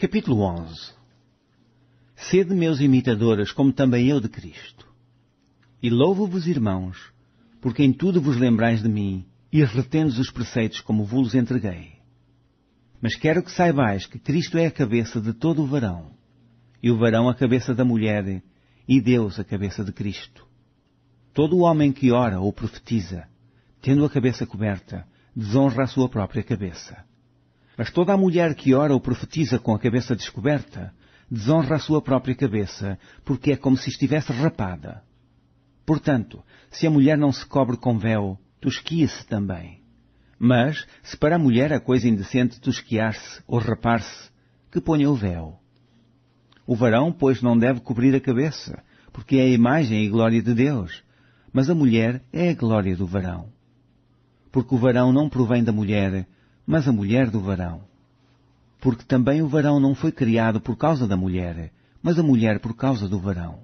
Capítulo 11 Sede meus imitadores, como também eu de Cristo. E louvo-vos, irmãos, porque em tudo vos lembrais de mim e retendes os preceitos como vos entreguei. Mas quero que saibais que Cristo é a cabeça de todo o varão, e o varão a cabeça da mulher, e Deus a cabeça de Cristo. Todo o homem que ora ou profetiza, tendo a cabeça coberta, desonra a sua própria cabeça, mas toda a mulher que ora ou profetiza com a cabeça descoberta, desonra a sua própria cabeça, porque é como se estivesse rapada. Portanto, se a mulher não se cobre com véu, tosquia-se também. Mas, se para a mulher a coisa indecente tosquiar-se ou rapar-se, que ponha o véu. O varão, pois, não deve cobrir a cabeça, porque é a imagem e glória de Deus, mas a mulher é a glória do varão. Porque o varão não provém da mulher, mas a mulher do varão. Porque também o varão não foi criado por causa da mulher, mas a mulher por causa do varão.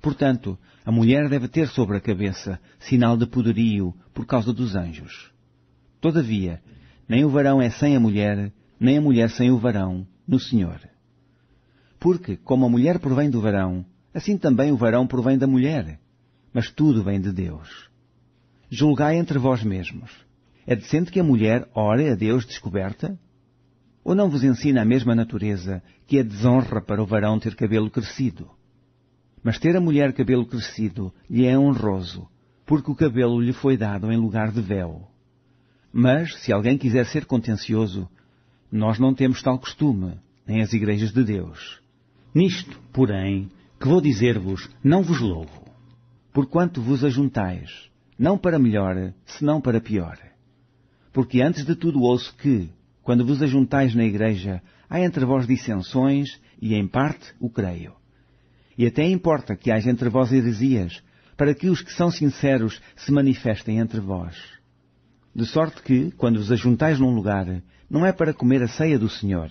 Portanto, a mulher deve ter sobre a cabeça sinal de poderio por causa dos anjos. Todavia, nem o varão é sem a mulher, nem a mulher sem o varão, no Senhor. Porque, como a mulher provém do varão, assim também o varão provém da mulher. Mas tudo vem de Deus. Julgai entre vós mesmos. É decente que a mulher ore a Deus descoberta? Ou não vos ensina a mesma natureza que é desonra para o varão ter cabelo crescido? Mas ter a mulher cabelo crescido lhe é honroso, porque o cabelo lhe foi dado em lugar de véu. Mas, se alguém quiser ser contencioso, nós não temos tal costume, nem as igrejas de Deus. Nisto, porém, que vou dizer-vos, não vos louvo, porquanto vos ajuntais, não para melhor, senão para pior. Porque antes de tudo ouço que, quando vos ajuntais na igreja, há entre vós dissensões, e em parte o creio. E até importa que haja entre vós heresias, para que os que são sinceros se manifestem entre vós. De sorte que, quando vos ajuntais num lugar, não é para comer a ceia do Senhor.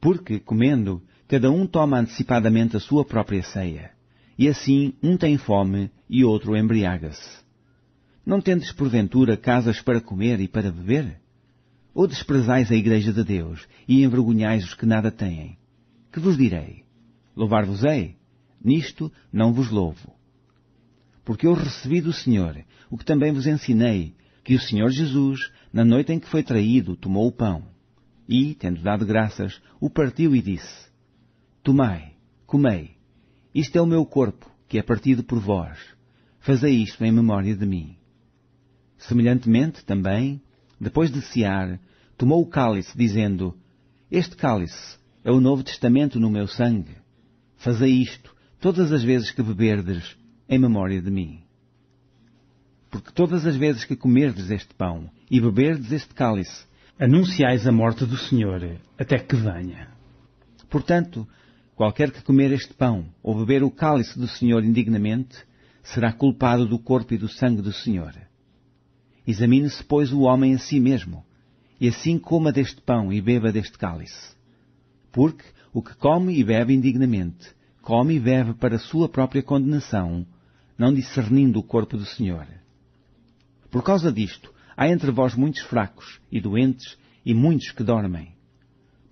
Porque, comendo, cada um toma antecipadamente a sua própria ceia. E assim, um tem fome e outro embriaga-se. Não tendes, porventura, casas para comer e para beber? Ou desprezais a igreja de Deus e envergonhais os que nada têm? Que vos direi? Louvar-vos-ei? Nisto não vos louvo. Porque eu recebi do Senhor o que também vos ensinei, que o Senhor Jesus, na noite em que foi traído, tomou o pão e, tendo dado graças, o partiu e disse, Tomai, comei, isto é o meu corpo, que é partido por vós. Fazei isto em memória de mim. Semelhantemente, também, depois de cear, tomou o cálice, dizendo: Este cálice é o Novo Testamento no meu sangue. Fazei isto todas as vezes que beberdes, em memória de mim. Porque todas as vezes que comerdes este pão e beberdes este cálice, anunciais a morte do Senhor até que venha. Portanto, qualquer que comer este pão ou beber o cálice do Senhor indignamente, será culpado do corpo e do sangue do Senhor. Examine-se, pois, o homem a si mesmo, e assim coma deste pão e beba deste cálice. Porque o que come e bebe indignamente, come e bebe para sua própria condenação, não discernindo o corpo do Senhor. Por causa disto, há entre vós muitos fracos e doentes e muitos que dormem.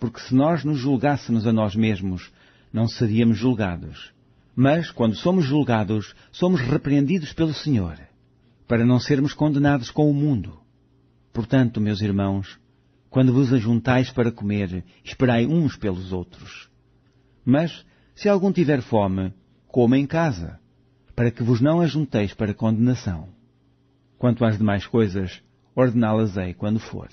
Porque se nós nos julgássemos a nós mesmos, não seríamos julgados. Mas, quando somos julgados, somos repreendidos pelo Senhor para não sermos condenados com o mundo. Portanto, meus irmãos, quando vos ajuntais para comer, esperai uns pelos outros. Mas, se algum tiver fome, coma em casa, para que vos não ajunteis para condenação. Quanto às demais coisas, ordená-las-ei quando for.